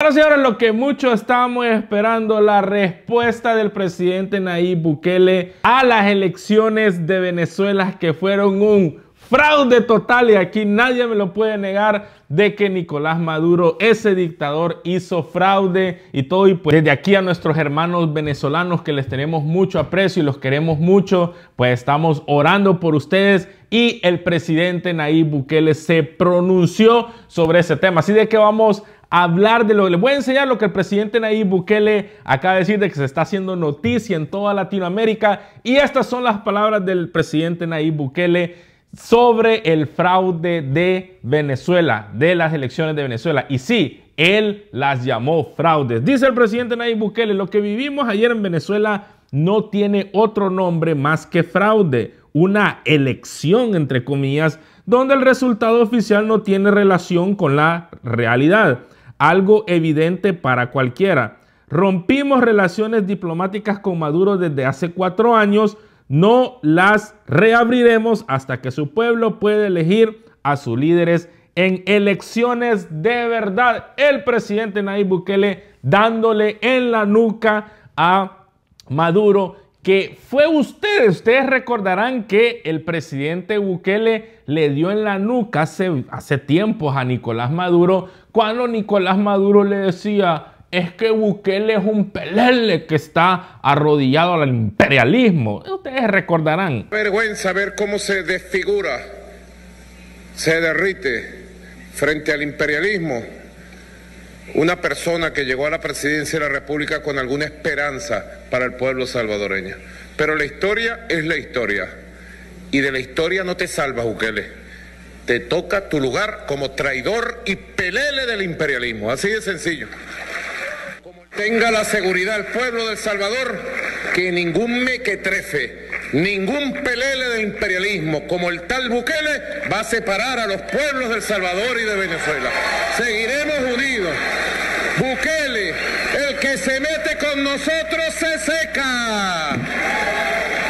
Bueno, señores, lo que mucho estamos esperando, la respuesta del presidente Nayib Bukele a las elecciones de Venezuela que fueron un fraude total y aquí nadie me lo puede negar de que Nicolás Maduro, ese dictador, hizo fraude y todo. Y pues desde aquí a nuestros hermanos venezolanos que les tenemos mucho aprecio y los queremos mucho, pues estamos orando por ustedes. Y el presidente Nayib Bukele se pronunció sobre ese tema. Así de que vamos hablar de lo. que le voy a enseñar lo que el presidente Nayib Bukele acaba de decir de que se está haciendo noticia en toda Latinoamérica. Y estas son las palabras del presidente Nayib Bukele sobre el fraude de Venezuela, de las elecciones de Venezuela. Y sí, él las llamó fraudes. Dice el presidente Nayib Bukele, lo que vivimos ayer en Venezuela no tiene otro nombre más que fraude, una elección entre comillas, donde el resultado oficial no tiene relación con la realidad algo evidente para cualquiera. Rompimos relaciones diplomáticas con Maduro desde hace cuatro años, no las reabriremos hasta que su pueblo pueda elegir a sus líderes en elecciones de verdad. El presidente Nayib Bukele dándole en la nuca a Maduro que fue usted. Ustedes recordarán que el presidente Bukele le dio en la nuca hace, hace tiempos a Nicolás Maduro, cuando Nicolás Maduro le decía, es que Bukele es un pelele que está arrodillado al imperialismo. Ustedes recordarán. Vergüenza ver cómo se desfigura, se derrite frente al imperialismo una persona que llegó a la presidencia de la República con alguna esperanza para el pueblo salvadoreño. Pero la historia es la historia. Y de la historia no te salvas, Bukele te toca tu lugar como traidor y pelele del imperialismo. Así de sencillo. Como tenga la seguridad el pueblo del Salvador que ningún mequetrefe, ningún pelele de imperialismo como el tal Bukele va a separar a los pueblos del Salvador y de Venezuela. Seguiremos unidos. Bukele, el que se mete con nosotros se seca.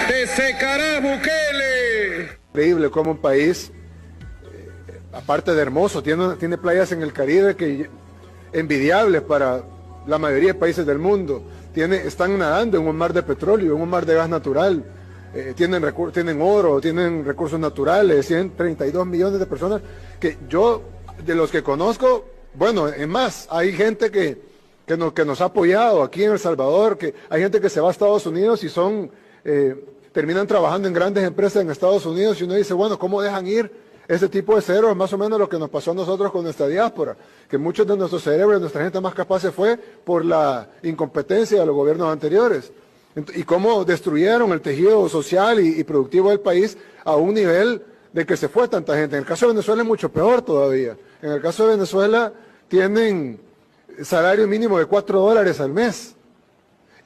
Te secará Bukele. Increíble como un país, eh, aparte de hermoso, tiene, tiene playas en el Caribe que envidiables para la mayoría de países del mundo están nadando en un mar de petróleo, en un mar de gas natural, eh, tienen, tienen oro, tienen recursos naturales, 132 millones de personas que yo, de los que conozco, bueno, en más, hay gente que, que nos ha apoyado aquí en El Salvador, que hay gente que se va a Estados Unidos y son, eh, terminan trabajando en grandes empresas en Estados Unidos y uno dice, bueno, ¿cómo dejan ir? Ese tipo de cerebro es más o menos lo que nos pasó a nosotros con nuestra diáspora, que muchos de nuestros cerebros, nuestra gente más capaz se fue por la incompetencia de los gobiernos anteriores. Y cómo destruyeron el tejido social y, y productivo del país a un nivel de que se fue tanta gente. En el caso de Venezuela es mucho peor todavía. En el caso de Venezuela tienen salario mínimo de 4 dólares al mes.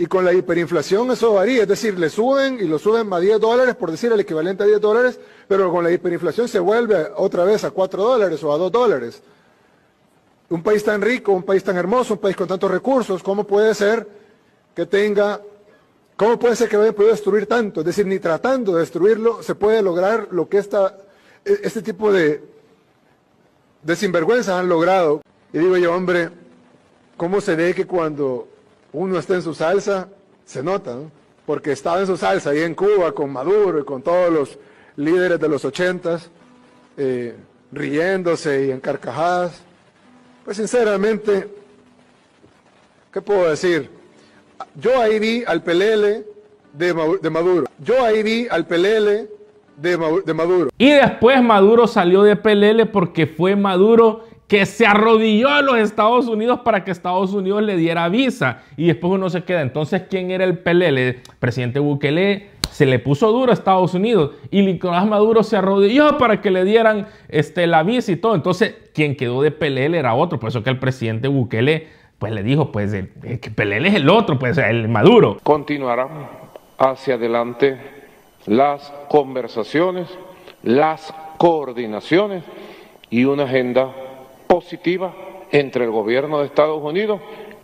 Y con la hiperinflación eso varía, es decir, le suben y lo suben a 10 dólares, por decir el equivalente a 10 dólares, pero con la hiperinflación se vuelve otra vez a 4 dólares o a 2 dólares. Un país tan rico, un país tan hermoso, un país con tantos recursos, ¿cómo puede ser que tenga, cómo puede ser que haya podido destruir tanto? Es decir, ni tratando de destruirlo se puede lograr lo que esta, e, este tipo de, de sinvergüenzas han logrado. Y digo yo, hombre, ¿cómo se ve que cuando uno está en su salsa, se nota, porque estaba en su salsa ahí en Cuba con Maduro y con todos los líderes de los ochentas, eh, riéndose y en carcajadas. Pues sinceramente, ¿qué puedo decir? Yo ahí vi al pelele de, Maduro. Yo ahí vi al pelele de, Maduro. Y después Maduro salió de pelele porque fue Maduro que se arrodilló a los Estados Unidos para que Estados Unidos le diera visa y después uno se queda. Entonces, ¿quién era el PLL? Presidente Bukele se le puso duro a Estados Unidos y Nicolás Maduro se arrodilló para que le dieran este, la visa y todo. Entonces, quien quedó de PLL era otro, por eso que el presidente Bukele pues le dijo, pues el, PLL es el otro, pues el Maduro. Continuarán hacia adelante las conversaciones, las coordinaciones y una agenda positiva entre el gobierno de Estados Unidos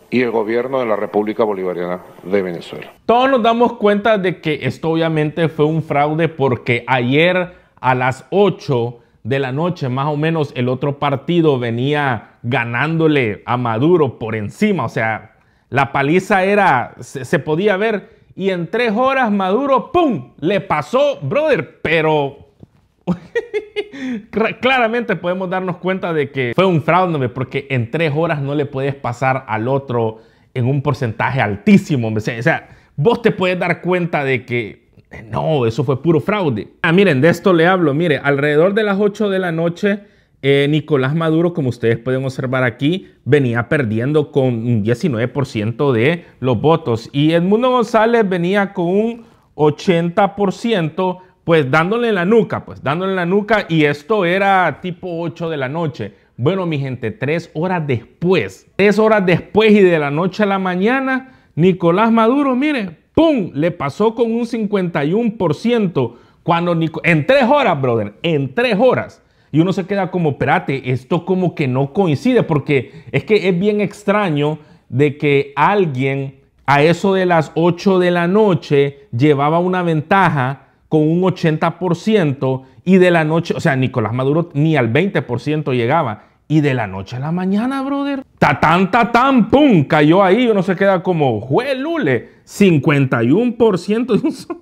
y el gobierno de la República Bolivariana de Venezuela. Todos nos damos cuenta de que esto obviamente fue un fraude porque ayer a las 8 de la noche más o menos el otro partido venía ganándole a Maduro por encima, o sea, la paliza era, se, podía ver y en tres horas Maduro, ¡pum!, le pasó, brother, pero Claramente podemos darnos cuenta de que fue un fraude, porque en tres horas no le puedes pasar al otro en un porcentaje altísimo. O sea, vos te puedes dar cuenta de que eh, no, eso fue puro fraude. Ah, miren, de esto le hablo. Mire, alrededor de las 8 de la noche, eh, Nicolás Maduro, como ustedes pueden observar aquí, venía perdiendo con un 19% de los votos y Edmundo González venía con un 80% pues dándole la nuca, pues dándole la nuca y esto era tipo 8 de la noche. Bueno, mi gente, tres horas después, tres horas después y de la noche a la mañana, Nicolás Maduro, mire, ¡pum! Le pasó con un 51% cuando Nicolás... en tres horas, brother, en tres horas. Y uno se queda como, espérate, esto como que no coincide, porque es que es bien extraño de que alguien a eso de las 8 de la noche llevaba una ventaja con un 80% y de la noche, o sea, Nicolás Maduro ni al 20% llegaba. Y de la noche a la mañana, brother. ta Tatán, tan pum, cayó ahí. Uno se queda como, lule, 51%.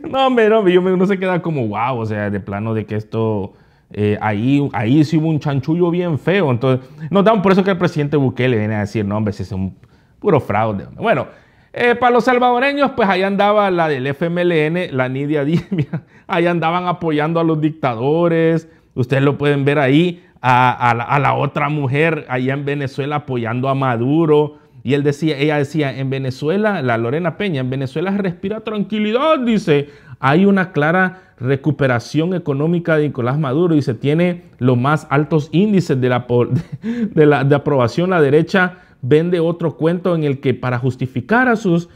no, hombre, no, yo, uno se queda como, wow, o sea, de plano de que esto, eh, ahí, ahí sí hubo un chanchullo bien feo. Entonces, nos por eso que el presidente Bukele viene a decir, no, hombre, ese es un puro fraude. Bueno, eh, para los salvadoreños, pues ahí andaba la del FMLN, la Nidia Dimia, ahí andaban apoyando a los dictadores, ustedes lo pueden ver ahí, a, la, otra mujer allá en Venezuela apoyando a Maduro. Y él decía, ella decía, en Venezuela, la Lorena Peña, en Venezuela respira tranquilidad, dice, hay una clara recuperación económica de Nicolás Maduro Dice, tiene los más altos índices de, la, de, la, de aprobación la derecha vende otro cuento en el que para justificar a sus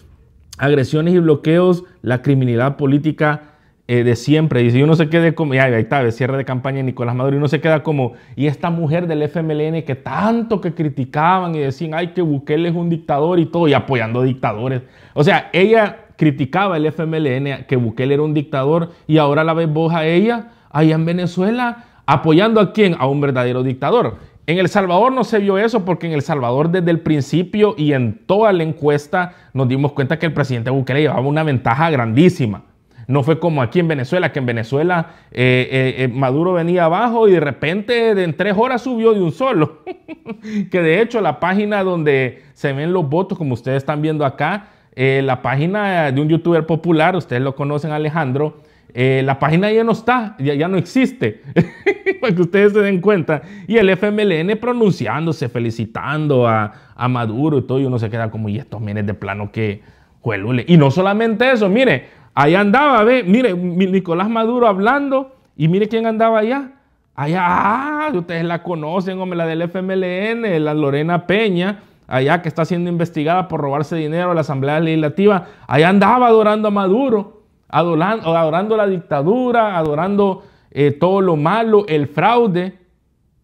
agresiones y bloqueos, la criminalidad política eh, de siempre. Y si uno se queda como, ya, ahí está, de cierre de campaña Nicolás Maduro, y uno se queda como, y esta mujer del FMLN que tanto que criticaban y decían, ay, que Bukele es un dictador y todo, y apoyando dictadores. O sea, ella criticaba el FMLN, que Bukele era un dictador, y ahora la ves vos a ella, allá en Venezuela, apoyando a quién? A un verdadero dictador. En El Salvador no se vio eso porque en El Salvador desde el principio y en toda la encuesta nos dimos cuenta que el presidente Bukele llevaba una ventaja grandísima. No fue como aquí en Venezuela, que en Venezuela eh, eh, eh, Maduro venía abajo y de repente en tres horas subió de un solo. que de hecho la página donde se ven los votos, como ustedes están viendo acá, la página de un youtuber popular, ustedes lo conocen Alejandro, la página ya no está, ya no existe. para que ustedes se den cuenta. Y el FMLN pronunciándose, felicitando a, Maduro y todo, y uno se queda como, y estos menes de plano que juelule. Y no solamente eso, mire, ahí andaba, ve, mire, Nicolás Maduro hablando, y mire quién andaba allá. Allá, ah, ustedes la conocen, hombre, la del FMLN, la Lorena Peña, allá que está siendo investigada por robarse dinero a la Asamblea Legislativa. Allá andaba adorando a Maduro, adorando, adorando la dictadura, adorando eh, todo lo malo, el fraude.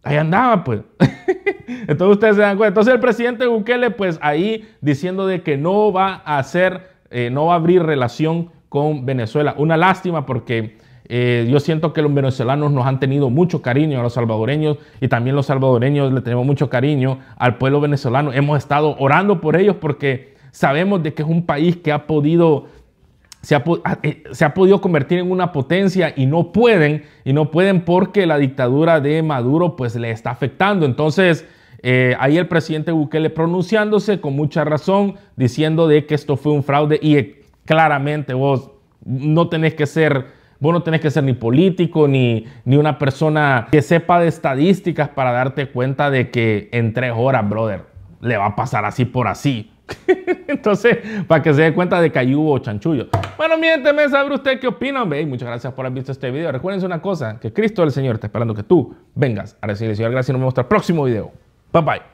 Ahí andaba, pues. Entonces ustedes se dan cuenta. Entonces el presidente Bukele, pues ahí diciendo de que no va a hacer, eh, no va a abrir relación con Venezuela. Una lástima porque eh, yo siento que los venezolanos nos han tenido mucho cariño a los salvadoreños y también los salvadoreños le tenemos mucho cariño al pueblo venezolano. Hemos estado orando por ellos porque sabemos de que es un país que ha podido Ah, eh, se ha, podido convertir en una potencia y no pueden, y no pueden porque la dictadura de Maduro pues le está afectando. Entonces, eh, ahí el presidente Bukele pronunciándose con mucha razón, diciendo de que esto fue un fraude y eh, claramente vos no tenés que ser, vos no tenés que ser ni político ni, ni una persona que sepa de estadísticas para darte cuenta de que en tres horas, brother, le va a pasar así por así. Entonces, para que se dé cuenta de hay o chanchullo. Bueno, miénteme, ¿sabe usted qué opina, hombre. muchas gracias por haber visto este video. Recuérdense una cosa, que Cristo el Señor está esperando que tú vengas a recibir el Gracias y nos vemos en el próximo video. Bye bye.